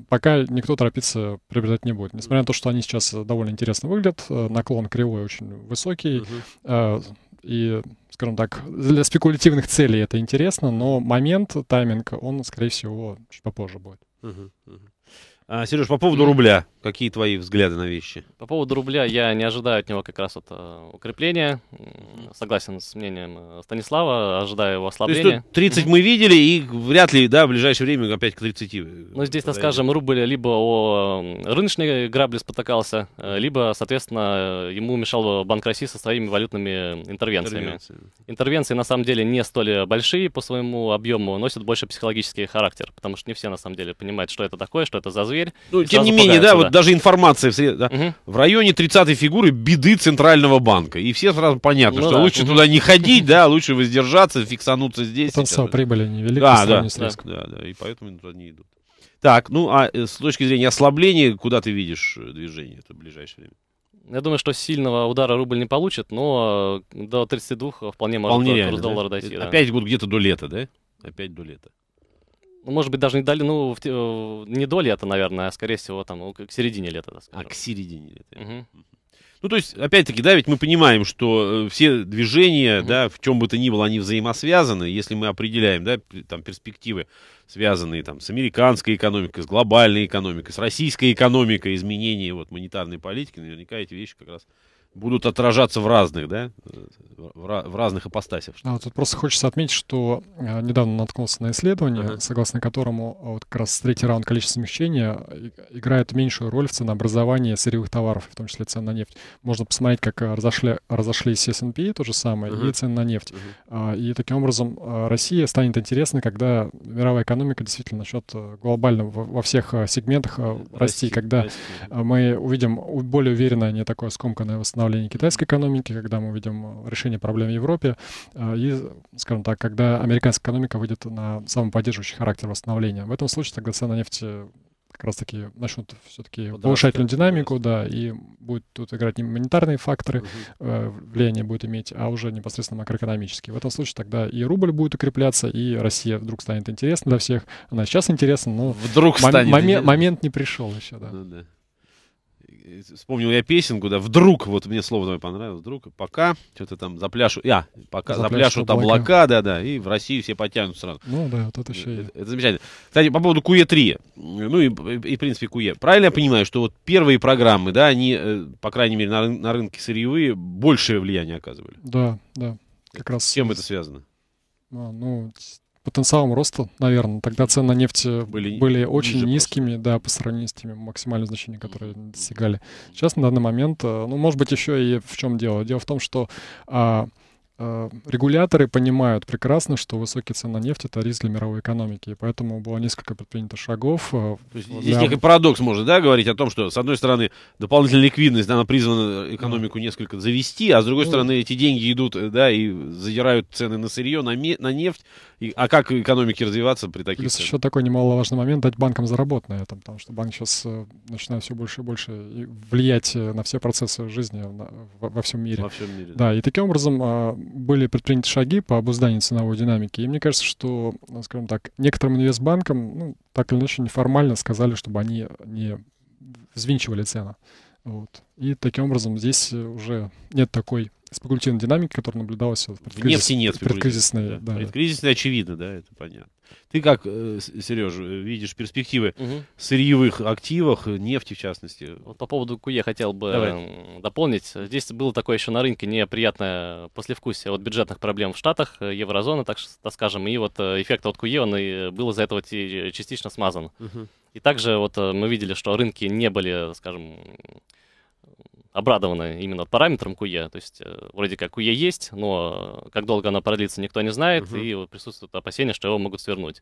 пока никто торопиться приобретать не будет. Несмотря на то, что они сейчас довольно интересно выглядят, наклон кривой очень высокий, высокий. А, и, скажем так, для спекулятивных целей это интересно, но момент, тайминг, он, скорее всего, чуть попозже будет. А, Сереж, по поводу рубля. Какие твои взгляды на вещи? По поводу рубля я не ожидаю от него как раз это укрепления. Согласен с мнением э, Станислава, ожидаю его ослабления. То есть, 30 мы видели, и вряд ли, да, в ближайшее время опять к 30. Э, ну, здесь, так скажем, рубль либо о рыночной грабле спотыкался, э, либо, соответственно, ему мешал Банк России со своими валютными интервенциями. Интервенции. Интервенции, на самом деле, не столь большие по своему объему, носят больше психологический характер, потому что не все, на самом деле, понимают, что это такое, что это за зверь. Ну, тем не менее, да, да, вот даже информация в, сред... угу. в районе 30-й фигуры беды Центрального банка. И все сразу понятно, ну, что да. лучше туда не ходить, да, лучше воздержаться, фиксануться здесь. Потенциал сейчас. прибыли невелик да, да, да, да, и поэтому туда не идут. Так, ну а э, с точки зрения ослабления, куда ты видишь э, движение это в ближайшее время? Я думаю, что сильного удара рубль не получит, но э, до 32 вполне, вполне может реально, курс да? дойти. Да. Опять где-то до лета, да? Опять до лета. Ну, может быть, даже не дали, ну, в, э, не до лета, наверное, а, скорее всего, там, ну, к середине лета. А, к середине лета. Угу. Ну, то есть, опять-таки, да, ведь мы понимаем, что э, все движения, mm да, в чем бы то ни было, они взаимосвязаны. Если мы определяем, да, там перспективы, связанные там с американской экономикой, с глобальной экономикой, с российской экономикой, изменения вот монетарной политики, наверняка эти вещи как раз будут отражаться в разных, да, в, разных ипостасях. А, тут просто хочется отметить, что э, недавно наткнулся на исследование, uh-huh. согласно которому э, вот как раз третий раунд количества смягчения э, играет меньшую роль в ценообразовании сырьевых товаров, в том числе цен на нефть. Можно посмотреть, как разошли, разошлись S&P, то же самое, uh-huh. и цены на нефть. Uh-huh. И таким образом Россия станет интересной, когда мировая экономика действительно начнет глобально во всех сегментах расти, расти когда расти. мы увидим более уверенное, не такое скомканное восстановление восстановлении китайской экономики, когда мы увидим э, решение проблем в Европе, а, и, скажем так, когда американская экономика выйдет на самоподдерживающий характер восстановления. В этом случае тогда цена нефти э, как раз-таки начнут все-таки повышать динамику, да, и будет тут играть не монетарные факторы, угу. э, влияние будет иметь, а уже непосредственно макроэкономические. В этом случае тогда и рубль будет укрепляться, и Россия вдруг станет интересна для всех. Она сейчас интересна, но вдруг мом- станет. Мом- момент не пришел еще, да. Ну, да. Э, вспомнил я песенку, да, вдруг, вот мне слово твое понравилось, вдруг, пока, что-то там запляшу, я, пока запляшут, там облака, да-да, и в России все потянут сразу. Ну да, вот это еще это, это замечательно. Кстати, по поводу Куе 3 ну и, и, в принципе, Куе Правильно я понимаю, что вот первые программы, да, они, э, по крайней мере, на, рын на рынке сырьевые большее влияние оказывали? Да, да, как раз. С чем это связано? А, ну, потенциалом роста, наверное. Тогда цены на нефть э, были, были очень низкими, просто. да, по сравнению с теми максимальными значениями, которые mm достигали. Сейчас на данный момент, э, ну, может быть, еще и в чем дело. Дело в том, что а, Э, регуляторы понимают прекрасно, что высокие цены на нефть — это риск для мировой экономики. И поэтому было несколько предпринято шагов. для... Э, здесь некий парадокс можно да, говорить о том, что, с одной стороны, дополнительная ликвидность, она призвана экономику да. несколько завести, а с другой ну, стороны, эти деньги идут э, да, и задирают цены на сырье, на, ме... на нефть. И... А как экономике развиваться при таких Плюс еще такой немаловажный момент — дать банкам заработать на этом, потому что банк сейчас начинает все больше и больше влиять на все процессы жизни во всем мире. Во всем мире. Да, да. и таким образом а, были предприняты шаги по обузданию ценовой динамики. И мне кажется, что, э, скажем так, некоторым инвестбанкам, ну, так или иначе, неформально сказали, чтобы они не взвинчивали цены. Вот. И таким образом здесь уже нет такой спекулятивной динамики, которая наблюдалась в предкризис... нефти нет предкризисной. Да. Да. Предкризисной, очевидно, да, это понятно. Ты как, э, Сережа, видишь перспективы угу. сырьевых активах, нефти в частности? Вот по поводу КУЕ хотел бы Давай. Эм, дополнить. Здесь было такое еще на рынке неприятное послевкусие от бюджетных проблем в Штатах, э, еврозоны, так, так скажем, и вот э, эффект от КУЕ, он и был из-за этого частично смазан. Угу. И также вот мы видели, что рынки не были, скажем, обрадованы именно параметром куе, То есть э, вроде как куе есть, но э, как долго она продлится, никто не знает, угу. и вот присутствует опасение, что его могут свернуть.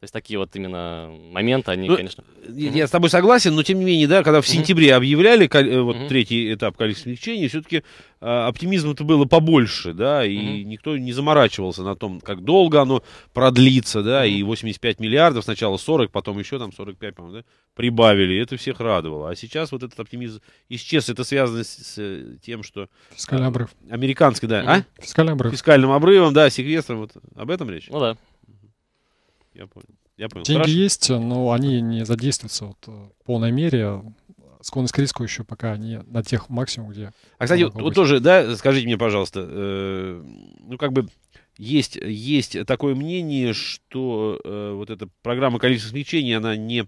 То есть такие вот именно моменты, они, ну, конечно... Я, угу. я с тобой согласен, но тем не менее, да, когда в сентябре угу. объявляли э, вот угу. третий этап количественных лечений, все-таки э, а, оптимизма-то было побольше, да, и угу. никто не заморачивался на том, как долго оно продлится, да, угу. и 85 миллиардов, сначала 40, потом еще там 45, по-моему, да, прибавили, это всех радовало. А сейчас вот этот оптимизм исчез, это связано с, с э, тем, что... Фискальный а, обрыв. Американский, да, угу. а? Фискальный обрыв. Фискальным обрывом, да, секвестром, вот об этом речь? Ну да я понял. Я понял. Деньги Хорошо. есть, но они не задействуются вот э, в полной мере. Склонность к риску еще пока не на тех максимумах. где... А, кстати, вот, вот тоже, да, скажите мне, пожалуйста, э, ну, как бы есть, есть такое мнение, что э, вот эта программа количества смягчений, она не,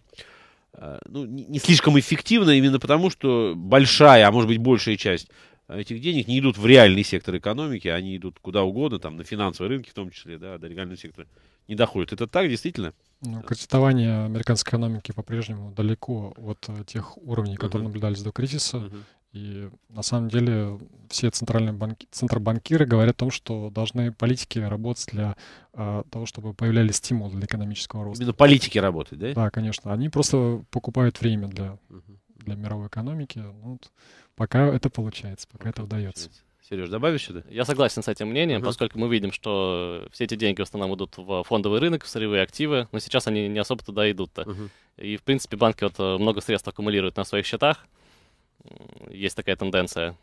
э, ну, не слишком эффективна именно потому, что большая, а может быть большая часть этих денег не идут в реальный сектор экономики, они идут куда угодно, там, на финансовые рынки в том числе, да, до реального сектора не доходит. Это так, действительно? Ну, кредитование американской экономики по-прежнему далеко от э, тех уровней, которые uh-huh. наблюдались до кризиса. Uh-huh. И на самом деле все центральные банки, центробанкиры говорят о том, что должны политики работать для э, того, чтобы появлялись стимулы для экономического роста. Именно политики работают, да? Да, конечно. Они просто покупают время для, uh-huh. для мировой экономики. Ну вот пока это получается, пока, пока это удается. Получается. Сереж, добавишь сюда? Я согласен с этим мнением, uh поскольку мы видим, что все эти деньги в основном идут в фондовый рынок, в сырьевые активы, но сейчас они не особо туда идут-то. uh И, в принципе, банки вот э, много средств аккумулируют на своих счетах. Есть такая тенденция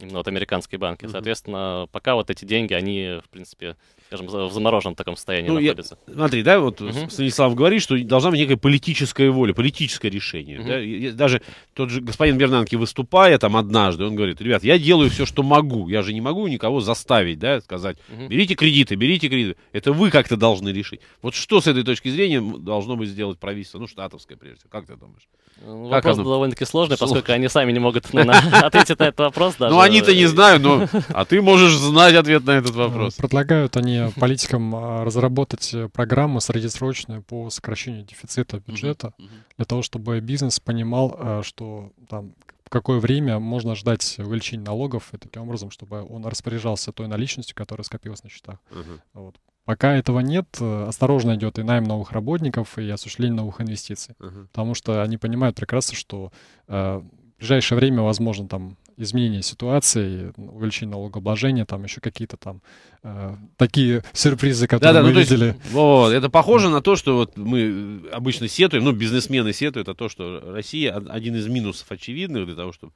именно вот американские банки. Соответственно, пока вот эти деньги, они, в принципе, скажем, в замороженном таком состоянии ну, находятся. Я, смотри, да, вот угу. Станислав говорит, что должна быть некая политическая воля, политическое решение. Угу. Да? даже тот же господин Бернанки, выступая там однажды, он говорит, ребят, я делаю все, что могу, я же не могу никого заставить, да, сказать, угу. берите кредиты, берите кредиты. Это вы как-то должны решить. Вот что с этой точки зрения должно быть сделать правительство, ну, штатовское прежде всего, как ты думаешь? Ну, как вопрос оно? довольно-таки сложный, Слушай. поскольку они сами не могут ответить на этот вопрос даже они-то не знают, но... А ты можешь знать ответ на этот э, вопрос. Предлагают они политикам э, разработать э, программу среднесрочную по сокращению дефицита бюджета для того, чтобы бизнес понимал, что там какое время можно ждать увеличения налогов, и таким образом, чтобы он распоряжался той наличностью, которая скопилась на счетах. Uh-huh. Вот. Пока этого нет, осторожно идет и найм новых работников, и осуществление новых инвестиций. Uh-huh. Потому что они понимают прекрасно, что э, в ближайшее время, возможно, там изменение ситуации, увеличение налогообложения, там еще какие-то там э, такие сюрпризы, которые да, да, мы ну, видели. Есть, вот, это похоже на то, что вот мы э, обычно сетуем, ну, бизнесмены сетуют, о том, что Россия один из минусов очевидных для того, чтобы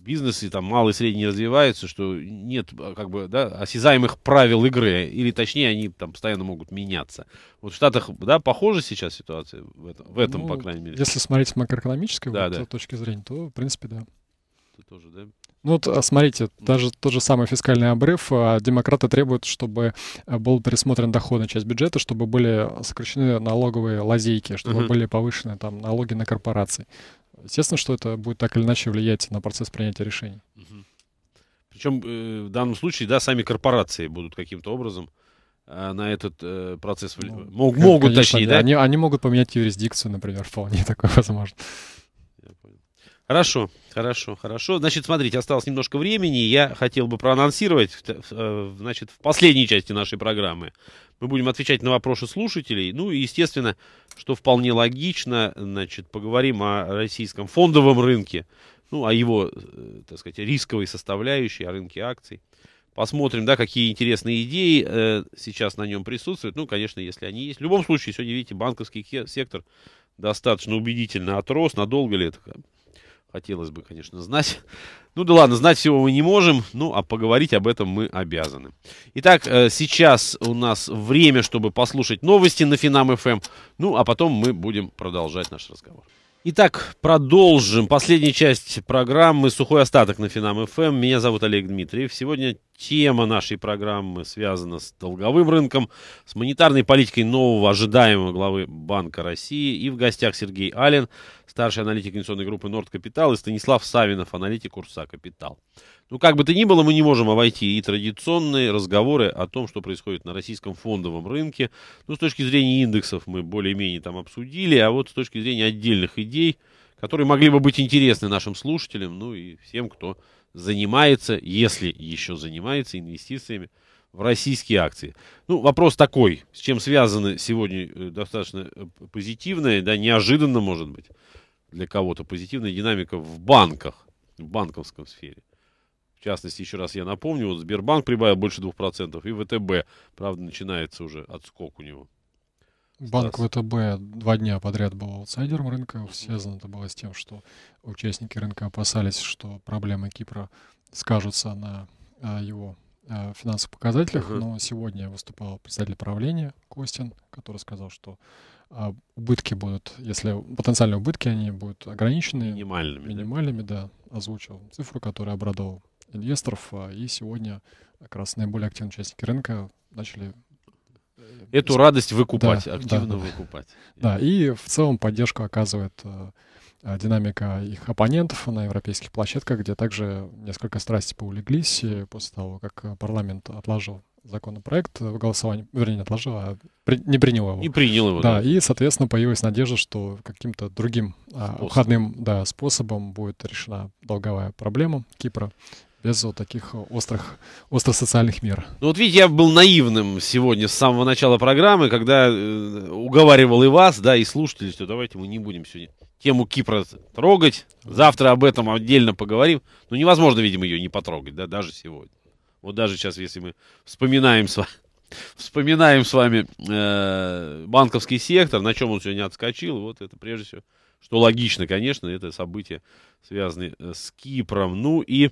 бизнесы там малый и средний развиваются, что нет а, как бы да, осязаемых правил игры, или точнее они там постоянно могут меняться. Вот в Штатах, да, похожа сейчас ситуация в этом, в этом ну, по крайней мере. Если смотреть с макроэкономической да, вот, да. Э, точки зрения, то в принципе да. Штаты тоже, да? Ну, вот, а, смотрите, даже тот же самый фискальный обрыв. А, демократы требуют, чтобы э, был пересмотрен доходная часть бюджета, чтобы были сокращены налоговые лазейки, чтобы угу. были повышены там налоги на корпорации. Естественно, что это будет так или иначе влиять на процесс принятия решений. Угу. Причем э, в данном случае, да, сами корпорации будут каким-то образом э, на этот э, процесс вли... ну, Мог, могут, конечно, точнее, да? Они, они могут поменять юрисдикцию, например, вполне такое возможно. Хорошо, хорошо, хорошо. Значит, смотрите, осталось немножко времени. Я хотел бы проанонсировать, э, значит, в последней части нашей программы мы будем отвечать на вопросы слушателей. Ну и, естественно, что вполне логично, значит, поговорим о российском фондовом рынке, ну, о его, э, так сказать, рисковой составляющей, о рынке акций. Посмотрим, да, какие интересные идеи э, сейчас на нем присутствуют. Ну, конечно, если они есть. В любом случае, сегодня, видите, банковский сектор достаточно убедительно отрос. Надолго ли это? Хотелось бы, конечно, знать. Ну да ладно, знать всего мы не можем, ну а поговорить об этом мы обязаны. Итак, э, сейчас у нас время, чтобы послушать новости на Финам ФМ. Эм. Ну а потом мы будем продолжать наш разговор. Итак, продолжим. Последняя часть программы «Сухой остаток» на Финам ФМ. Эм. Меня зовут Олег Дмитриев. Сегодня тема нашей программы связана с долговым рынком, с монетарной политикой нового ожидаемого главы Банка России. И в гостях Сергей Ален, старший аналитик инвестиционной группы Nord Capital и Станислав Савинов, аналитик Курса Капитал. Ну, как бы то ни было, мы не можем обойти и традиционные разговоры о том, что происходит на российском фондовом рынке. Ну, с точки зрения индексов мы более-менее там обсудили, а вот с точки зрения отдельных идей, которые могли бы быть интересны нашим слушателям, ну и всем, кто занимается, если еще занимается инвестициями в российские акции. Ну, вопрос такой, с чем связаны сегодня э, достаточно э, позитивные, да, неожиданно, может быть, для кого-то позитивная динамика в банках, в банковском сфере. В частности, еще раз я напомню, вот Сбербанк прибавил больше 2%, и ВТБ, правда, начинается уже отскок у него. Банк ВТБ два дня подряд был аутсайдером рынка. Связано это было с тем, что участники рынка опасались, что проблемы Кипра скажутся на а, его Э, финансовых показателях, но сегодня выступал представитель правления Костин, который сказал, что а, убытки будут, если потенциальные убытки, они будут ограничены. Минимальными. Минимальными, да. озвучил цифру, которая обрадовала инвесторов, а, и сегодня как раз наиболее активные участники рынка начали э, Эту радость выкупать, да, активно да, выкупать. Да, и в целом поддержку оказывает э, Э, динамика их оппонентов на европейских площадках, где также несколько страсти поулеглись после того, как э, парламент отложил законопроект э, в голосовании, вернее, не отложил, а при, не принял его. И принял его, да, да. И, соответственно, появилась надежда, что каким-то другим а, обходным да, способом будет решена долговая проблема Кипра без вот таких острых, остросоциальных мер. Ну вот видите, я был наивным сегодня с самого начала программы, когда э, уговаривал и вас, да, и слушателей, что давайте мы не будем сегодня тему Кипра трогать. Завтра об этом отдельно поговорим. Ну, невозможно, видимо, ее не потрогать, да, даже сегодня. Вот даже сейчас, если мы вспоминаем с вами, вспоминаем с вами э, банковский сектор, на чем он сегодня отскочил, вот это прежде всего, что логично, конечно, это события, связанные э, с Кипром. Ну и, э,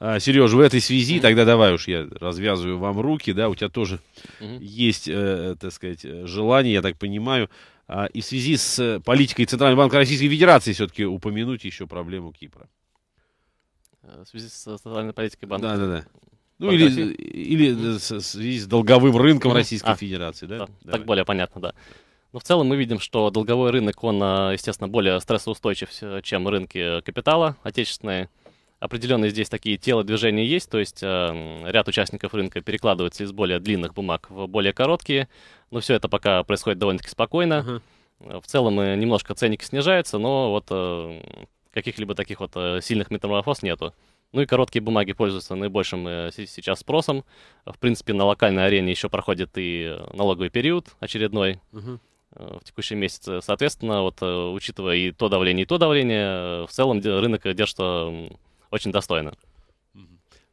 а, Сереж, в этой связи, тогда давай уж я развязываю вам руки, да, у тебя тоже есть, э, э, так сказать, э, желание, я так понимаю, а, и в связи с э, политикой Центрального банка Российской Федерации все-таки упомянуть еще проблему Кипра. Э, в связи с центральной политикой банка. Да, да, да. Ну или, э, или в связи с долговым рынком Российской а, Федерации, да? да так более понятно, да. Но в целом мы видим, что долговой рынок, он, естественно, более стрессоустойчив, чем рынки капитала отечественные. Определенные здесь такие движения есть, то есть э, ряд участников рынка перекладывается из более длинных бумаг в более короткие. Но все это пока происходит довольно-таки спокойно. Uh-huh. В целом э, немножко ценники снижаются, но вот э, каких-либо таких вот э, сильных метаморфоз нету. Ну и короткие бумаги пользуются наибольшим э, сейчас спросом. В принципе, на локальной арене еще проходит и налоговый период очередной. Uh-huh в текущем месяце. Соответственно, вот учитывая и то давление, и то давление, в целом рынок держится очень достойно.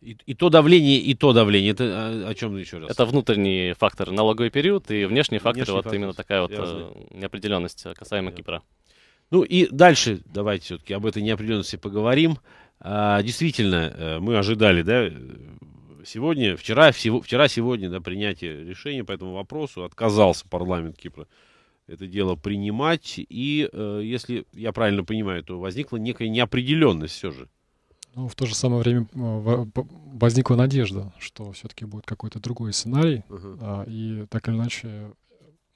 И, и то давление, и то давление. Это а, о, чем еще раз? Это внутренний фактор, налоговый период, и внешний фактор, внешний вот фактор, именно такая вот э, неопределенность э, касаемо Я... Кипра. Ну и дальше давайте все-таки об этой неопределенности поговорим. А, действительно, э, мы ожидали, да, сегодня, вчера, вчера, сегодня, да, принятие решения по этому вопросу отказался парламент Кипра это дело принимать. И, э, если я правильно понимаю, то возникла некая неопределенность все же. Но ну, в то же самое время э, возникла надежда, что все-таки будет какой-то другой сценарий. Uh-huh. и так или иначе,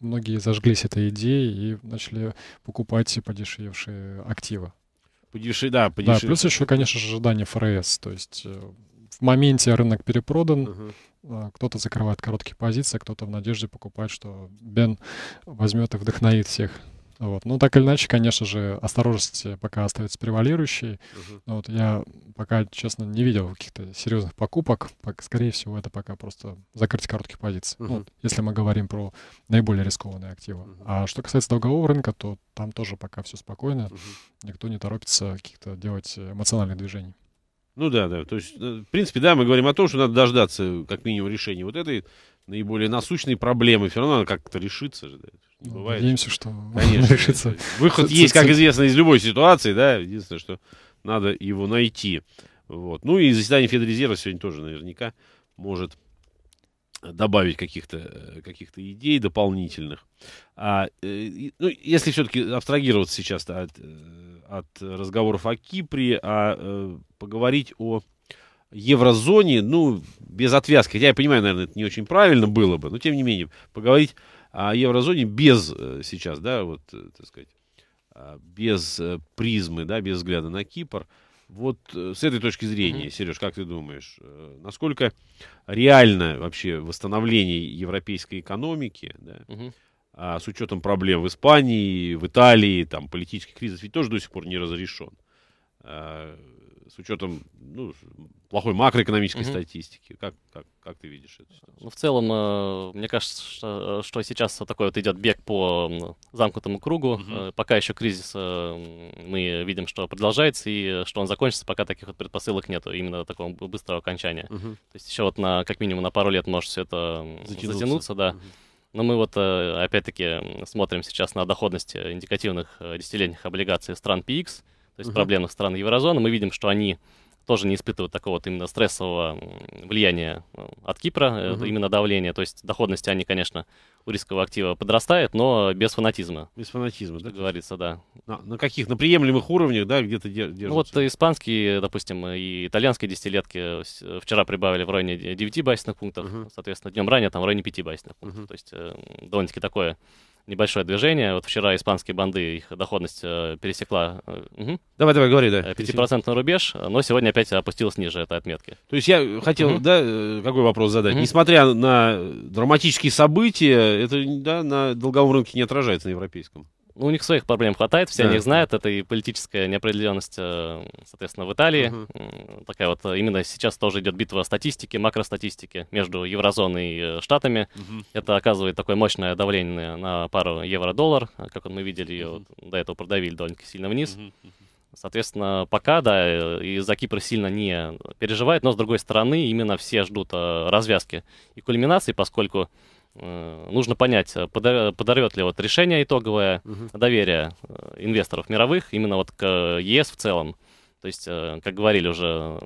многие зажглись этой идеей и начали покупать подешевшие активы. Подеши, да, подешевле. Да, плюс еще, конечно же, ожидание ФРС. То есть э, в моменте рынок перепродан, uh-huh. кто-то закрывает короткие позиции, а кто-то в надежде покупает, что Бен возьмет и вдохновит всех. Вот. Ну, так или иначе, конечно же, осторожность пока остается превалирующей. Угу. Вот я пока, честно, не видел каких-то серьезных покупок. Скорее всего, это пока просто закрытие коротких позиций. Угу. Вот, если мы говорим про наиболее рискованные активы. Угу. А что касается долгового рынка, то там тоже пока все спокойно. Угу. Никто не торопится каких-то делать эмоциональных движений. Ну да, да. То есть, э, в принципе, да, мы говорим о том, что надо дождаться как минимум решения вот этой наиболее насущные проблемы. Все равно надо как-то решиться же. Да? Не ну, бывает. Надеемся, что Конечно, решится. Выход есть, как известно, из любой ситуации, да. Единственное, что надо его найти. Вот. Ну и заседание Федрезерва сегодня тоже наверняка может добавить каких-то э, каких идей дополнительных. А, э, ну, если все-таки абстрагироваться сейчас от, э, от разговоров о Кипре, а э, поговорить о еврозоне, ну, без отвязки. Хотя я понимаю, наверное, это не очень правильно было бы, но тем не менее, поговорить о еврозоне без э, сейчас, да, вот, э, так сказать, а, без э, призмы, да, без взгляда на Кипр. Вот с этой точки зрения, Сереж, как ты думаешь, насколько реально вообще восстановление европейской экономики, да, mm с учетом проблем в Испании, в Италии, там политический кризис ведь тоже до сих пор не разрешен. А, с учетом ну, плохой макроэкономической mm-hmm. статистики? Как, как, как ты видишь это Ну, в целом, э, мне кажется, что, что сейчас такой вот идет бег по замкнутому кругу. Mm-hmm. Пока еще кризис э, мы видим, что продолжается, и что он закончится, пока таких вот предпосылок нет, именно такого быстрого окончания. Mm-hmm. То есть еще вот на, как минимум на пару лет может все это затянуться, затянуться да. Mm-hmm. Но мы вот опять-таки смотрим сейчас на доходность индикативных десятилетних облигаций стран PX то есть угу. проблемных стран еврозоны. Мы видим, что они тоже не испытывают такого вот именно стрессового влияния э, от Кипра, угу. именно давления. То есть доходности они, конечно, у рискового актива подрастают, но без фанатизма. Без фанатизма, да? Говорится, да. На, на каких? На приемлемых уровнях, да, где-то держатся? Ну, вот испанские, допустим, и итальянские десятилетки э, вчера прибавили в районе 9 байсных пунктов, угу. соответственно, днем ранее там в районе 5 байсных пунктов. Угу. То есть довольно-таки такое небольшое движение. Вот вчера испанские банды, их доходность э, пересекла... Угу. Давай, давай, говори, да. 5% э, рубеж, но сегодня опять опустилась ниже этой отметки. То есть я хотел, угу. да, какой вопрос задать? Угу. Несмотря на драматические события, это да, на долговом рынке не отражается на европейском. Ну, у них своих проблем хватает, все да. о них знают. Это и политическая неопределенность, э, соответственно, в Италии. Угу. Такая вот э, именно сейчас тоже идет битва статистики, макростатистики между еврозоной и э, штатами. Угу. Это оказывает такое мощное давление на пару евро-доллар, как мы видели ее угу. до этого продавили довольно-таки сильно вниз. Угу. Соответственно, пока, да, и за Кипр сильно не переживает, но, с другой стороны, именно все ждут развязки и кульминации, поскольку Э, нужно понять, э, подорвет ли вот решение итоговое угу. доверие э, инвесторов мировых именно вот к ЕС в целом. То есть, как говорили уже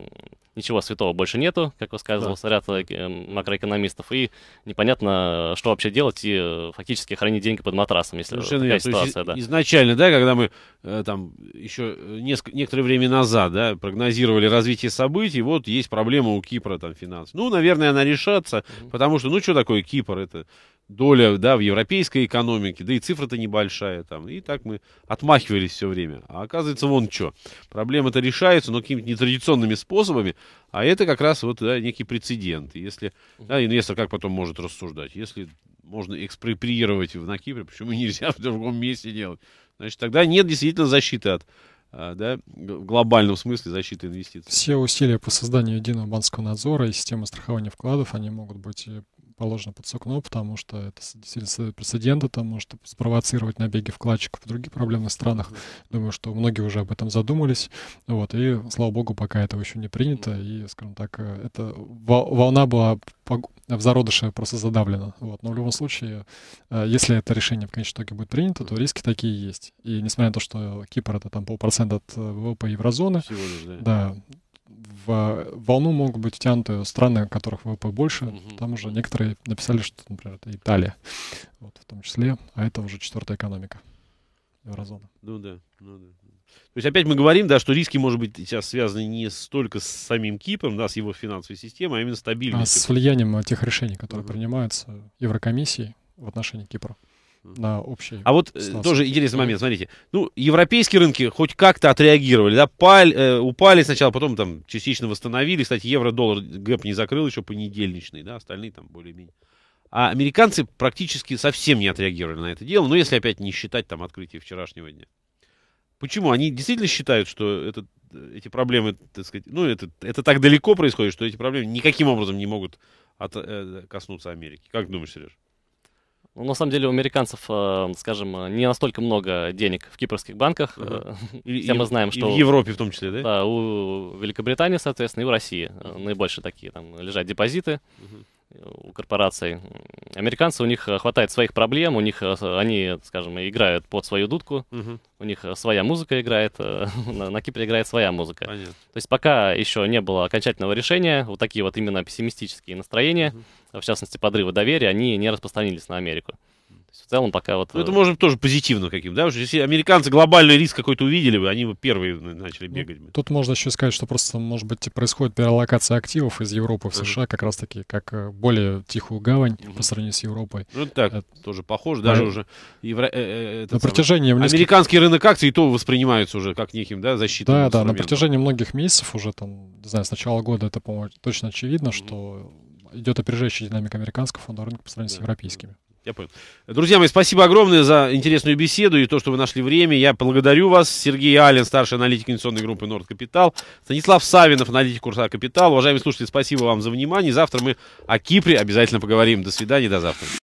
ничего святого больше нету, как высказывался да. ряд э, эм, макроэкономистов, и непонятно, что вообще делать, и э, фактически хранить деньги под матрасом, если Совершенно такая верно. ситуация. Да. Изначально, да, когда мы э, там еще несколько, некоторое время назад да, прогнозировали развитие событий, вот есть проблема у Кипра там финансов. Ну, наверное, она решается, потому что, ну, что такое Кипр? Это доля, да, в европейской экономике, да и цифра-то небольшая там. И так мы отмахивались все время. А оказывается, вон что. Проблема-то решается, но какими-то нетрадиционными способами. А это как раз вот да, некий прецедент. Если да, инвестор как потом может рассуждать, если можно экспроприировать на Кипре, почему нельзя в другом месте делать? Значит, тогда нет действительно защиты от а, да, в глобальном смысле защиты инвестиций. Все усилия по созданию единого банковского надзора и системы страхования вкладов, они могут быть положено под сукно, потому что это действительно прецедент, это может спровоцировать набеги вкладчиков в других проблемных странах. Думаю, что многие уже об этом задумались. Вот, и, слава богу, пока этого еще не принято. И, скажем так, э, эта волна была в зародыше просто задавлена. Вот. Но в любом случае, э, если это решение в конечном итоге будет принято, то риски такие есть. И несмотря на то, что Кипр — это там полпроцента от э, ВВП еврозоны, Всего лишь, да. да, в э, волну могут быть втянуты страны, у которых ВВП больше. Mm-hmm. Там уже некоторые написали, что, например, это Италия, вот, в том числе, а это уже четвертая экономика Еврозона. Ну да, ну да. То есть опять мы говорим, да, что риски, может быть, сейчас связаны не столько с самим Кипром, да, с его финансовой системой, а именно стабильностью. А с влиянием э, тех решений, которые uh-huh. принимаются Еврокомиссией в отношении Кипра на общий. А вот снос. Э, тоже интересный момент, смотрите. Ну, европейские рынки хоть как-то отреагировали, да, Паль, э, упали сначала, потом там частично восстановили. Кстати, евро-доллар гэп не закрыл еще понедельничный, да, остальные там более-менее. А американцы практически совсем не отреагировали на это дело, ну, если опять не считать там открытие вчерашнего дня. Почему? Они действительно считают, что этот, э, эти проблемы, так сказать, ну, это, это так далеко происходит, что эти проблемы никаким образом не могут от, э, коснуться Америки. Как думаешь, Сереж? Ну, на самом деле у американцев, э, скажем, э, не настолько много денег в кипрских банках. Ага. Э, и, Все мы знаем, что... И в Европе в том числе, да? Да, у Великобритании, соответственно, и в России наибольшие такие там лежат депозиты. Угу у корпораций. Американцы, у них э, хватает своих проблем, у них э, они, скажем, играют под свою дудку, угу. у них э, своя музыка играет, на, на Кипре играет своя музыка. Понятно. То есть пока еще не было окончательного решения, вот такие вот именно пессимистические настроения, угу. в частности подрывы доверия, они не распространились на Америку. То есть в целом пока вот... Ну, это э, можно тоже позитивно каким, да? Потому если американцы глобальный риск какой-то увидели бы, они бы первые начали ну, бегать. Ну, тут можно еще сказать, что просто, может быть, происходит перелокация активов из Европы в США, как раз-таки, как э, более тихую гавань угу. по сравнению с Европой. Ну, так, это... тоже похоже, даже а... уже... Евро... Э, на протяжении... Самый... Несколько... Американский рынок акций и то воспринимается уже как неким, да, защитным Да, да, на протяжении многих месяцев уже там, не знаю, с начала года это, по-моему, точно очевидно, угу. что идет опережающая динамика американского фондового рынка по сравнению да. с европейскими. Я понял. Друзья мои, спасибо огромное за интересную беседу и то, что вы нашли время. Я благодарю вас. Сергей Аллен, старший аналитик инвестиционной группы Норд Капитал. Станислав Савинов, аналитик курса Капитал. Уважаемые слушатели, спасибо вам за внимание. Завтра мы о Кипре обязательно поговорим. До свидания, до завтра.